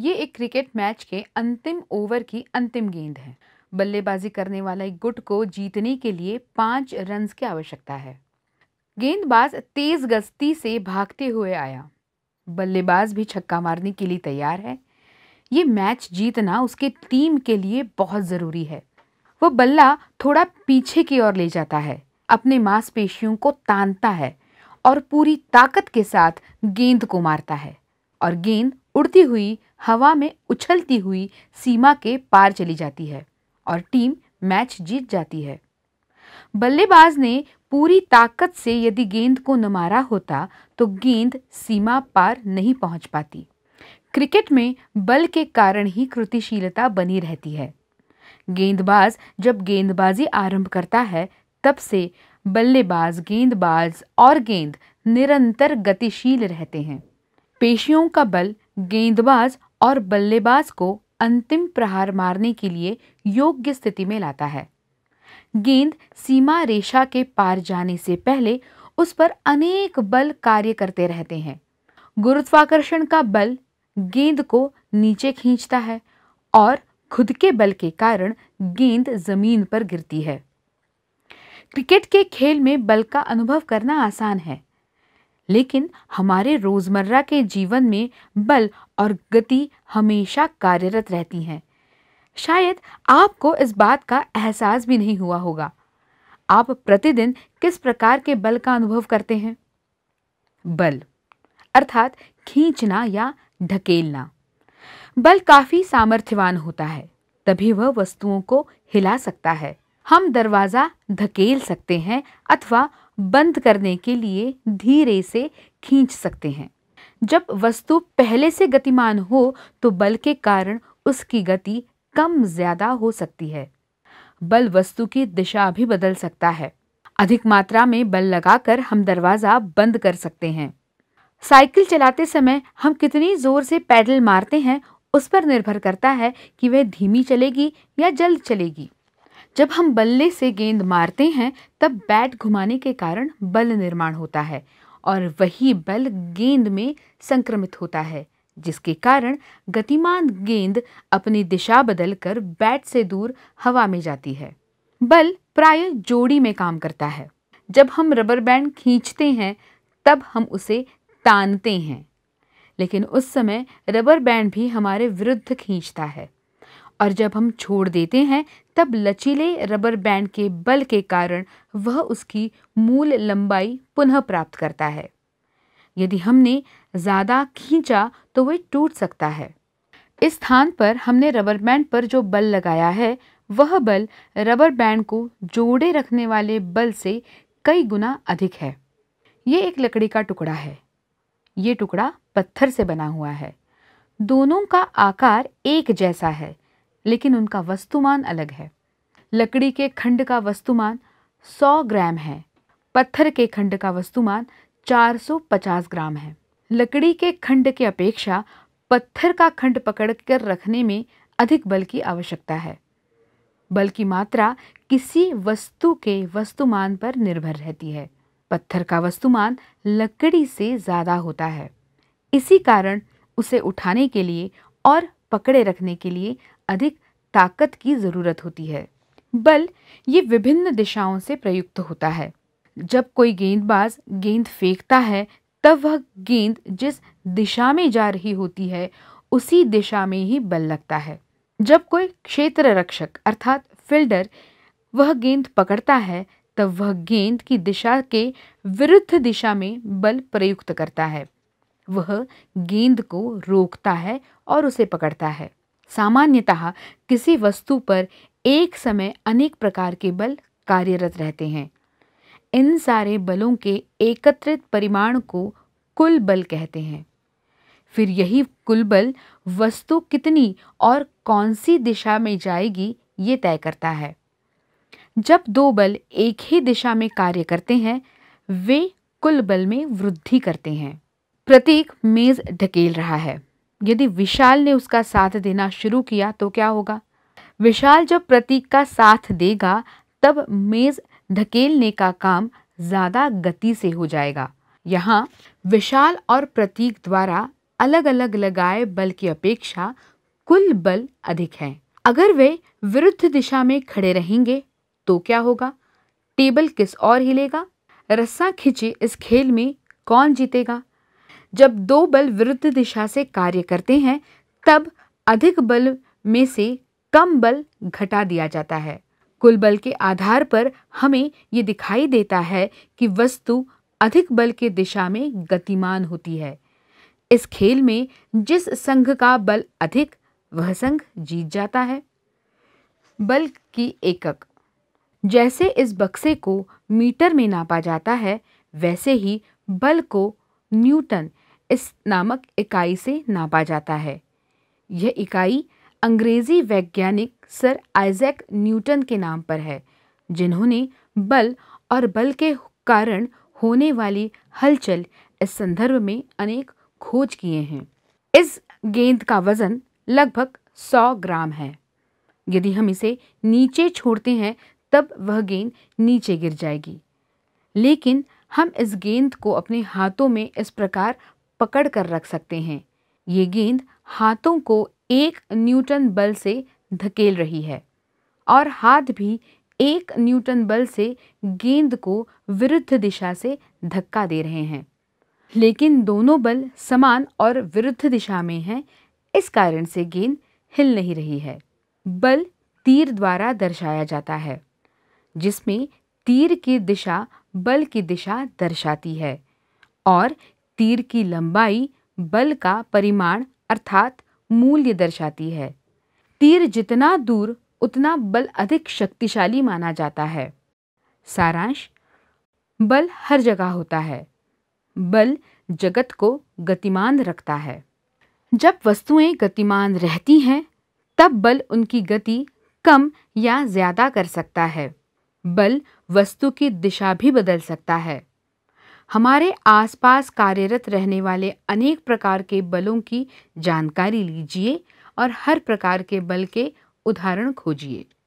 ये एक cricket match के अंतिम ओवर की अंतिम गेंद है बल्लेबाजी करने वाला एक गुट को जीतने के लिए पांच रन की आवश्यकता है गेंदबाज तेज गस्ती से भागते हुए आया बल्लेबाज भी छक्का मारने के लिए तैयार है ये मैच जीतना उसके टीम के लिए बहुत ज़रूरी है वो बल्ला थोड़ा पीछे की ओर ले जाता है अपने मांसपेशियों को तानता है और पूरी ताकत के साथ गेंद को मारता है और गेंद उड़ती हुई हवा में उछलती हुई सीमा के पार चली जाती है और टीम मैच जीत जाती है बल्लेबाज ने पूरी ताकत से यदि गेंद को न मारा होता तो गेंद सीमा पार नहीं पहुंच पाती क्रिकेट में बल के कारण ही कृतिशीलता बनी रहती है गेंदबाज जब गेंदबाजी आरंभ करता है तब से बल्लेबाज गेंदबाज और गेंद निरंतर गतिशील रहते हैं पेशियों का बल गेंदबाज और बल्लेबाज को अंतिम प्रहार मारने के लिए योग्य स्थिति में लाता है गेंद सीमा रेशा के पार जाने से पहले उस पर अनेक बल कार्य करते रहते हैं गुरुत्वाकर्षण का बल गेंद को नीचे खींचता है और खुद के बल के कारण गेंद जमीन पर गिरती है क्रिकेट के खेल में बल का अनुभव करना आसान है लेकिन हमारे रोज़मर्रा के जीवन में बल और गति हमेशा कार्यरत रहती हैं शायद आपको इस बात का एहसास भी नहीं हुआ होगा आप प्रतिदिन किस प्रकार के बल का अनुभव करते हैं बल अर्थात खींचना या ढकेलना बल काफ़ी सामर्थ्यवान होता है तभी वह वस्तुओं को हिला सकता है हम दरवाज़ा धकेल सकते हैं अथवा बंद करने के लिए धीरे से खींच सकते हैं जब वस्तु पहले से गतिमान हो तो बल के कारण उसकी गति कम ज्यादा हो सकती है बल वस्तु की दिशा भी बदल सकता है अधिक मात्रा में बल लगाकर हम दरवाज़ा बंद कर सकते हैं साइकिल चलाते समय हम कितनी ज़ोर से पैडल मारते हैं उस पर निर्भर करता है कि वह धीमी चलेगी या जल्द चलेगी जब हम बल्ले से गेंद मारते हैं तब बैट घुमाने के कारण बल निर्माण होता है और वही बल गेंद में संक्रमित होता है जिसके कारण गतिमान गेंद अपनी दिशा बदलकर बैट से दूर हवा में जाती है बल प्राय जोड़ी में काम करता है जब हम रबर बैंड खींचते हैं तब हम उसे तानते हैं लेकिन उस समय रबर बैंड भी हमारे विरुद्ध खींचता है और जब हम छोड़ देते हैं तब लचीले रबर बैंड के बल के कारण वह उसकी मूल लंबाई पुनः प्राप्त करता है यदि हमने ज़्यादा खींचा तो वह टूट सकता है इस स्थान पर हमने रबर बैंड पर जो बल लगाया है वह बल रबर बैंड को जोड़े रखने वाले बल से कई गुना अधिक है ये एक लकड़ी का टुकड़ा है ये टुकड़ा पत्थर से बना हुआ है दोनों का आकार एक जैसा है लेकिन उनका वस्तुमान अलग है लकड़ी के खंड का वस्तुमान 100 ग्राम है पत्थर के खंड का वस्तुमान 450 ग्राम है लकड़ी के खंड के अपेक्षा पत्थर का खंड पकड़कर रखने में अधिक बल की आवश्यकता है बल की मात्रा किसी वस्तु के वस्तुमान पर निर्भर रहती है पत्थर का वस्तुमान लकड़ी से ज़्यादा होता है इसी कारण उसे उठाने के लिए और पकड़े रखने के लिए अधिक ताकत की ज़रूरत होती है बल ये विभिन्न दिशाओं से प्रयुक्त होता है जब कोई गेंदबाज गेंद फेंकता है तब वह गेंद जिस दिशा में जा रही होती है उसी दिशा में ही बल लगता है जब कोई क्षेत्र रक्षक अर्थात फील्डर वह गेंद पकड़ता है तब वह गेंद की दिशा के विरुद्ध दिशा में बल प्रयुक्त करता है वह गेंद को रोकता है और उसे पकड़ता है सामान्यतः किसी वस्तु पर एक समय अनेक प्रकार के बल कार्यरत रहते हैं इन सारे बलों के एकत्रित परिमाण को कुल बल कहते हैं फिर यही कुल बल वस्तु कितनी और कौन सी दिशा में जाएगी ये तय करता है जब दो बल एक ही दिशा में कार्य करते हैं वे कुल बल में वृद्धि करते हैं प्रतीक मेज ढकेल रहा है यदि विशाल ने उसका साथ देना शुरू किया तो क्या होगा विशाल जब प्रतीक का साथ देगा तब मेज धकेलने का काम ज़्यादा गति से हो जाएगा यहाँ विशाल और प्रतीक द्वारा अलग अलग लगाए बल की अपेक्षा कुल बल अधिक है अगर वे विरुद्ध दिशा में खड़े रहेंगे तो क्या होगा टेबल किस और हिलेगा रस्सा खींचे इस खेल में कौन जीतेगा जब दो बल विरुद्ध दिशा से कार्य करते हैं तब अधिक बल में से कम बल घटा दिया जाता है कुल बल के आधार पर हमें ये दिखाई देता है कि वस्तु अधिक बल के दिशा में गतिमान होती है इस खेल में जिस संघ का बल अधिक वह संघ जीत जाता है बल की एकक जैसे इस बक्से को मीटर में नापा जाता है वैसे ही बल को न्यूटन इस नामक इकाई से नापा जाता है यह इकाई अंग्रेजी वैज्ञानिक सर आइजैक न्यूटन के नाम पर है जिन्होंने बल और बल के कारण होने वाली हलचल इस संदर्भ में अनेक खोज किए हैं इस गेंद का वजन लगभग 100 ग्राम है यदि हम इसे नीचे छोड़ते हैं तब वह गेंद नीचे गिर जाएगी लेकिन हम इस गेंद को अपने हाथों में इस प्रकार पकड़ कर रख सकते हैं ये गेंद हाथों को एक न्यूटन बल से धकेल रही है और हाथ भी एक न्यूटन बल से गेंद को विरुद्ध दिशा से धक्का दे रहे हैं लेकिन दोनों बल समान और विरुद्ध दिशा में हैं इस कारण से गेंद हिल नहीं रही है बल तीर द्वारा दर्शाया जाता है जिसमें तीर की दिशा बल की दिशा दर्शाती है और तीर की लंबाई बल का परिमाण अर्थात मूल्य दर्शाती है तीर जितना दूर उतना बल अधिक शक्तिशाली माना जाता है सारांश बल हर जगह होता है बल जगत को गतिमान रखता है जब वस्तुएं गतिमान रहती हैं तब बल उनकी गति कम या ज़्यादा कर सकता है बल वस्तु की दिशा भी बदल सकता है हमारे आसपास कार्यरत रहने वाले अनेक प्रकार के बलों की जानकारी लीजिए और हर प्रकार के बल के उदाहरण खोजिए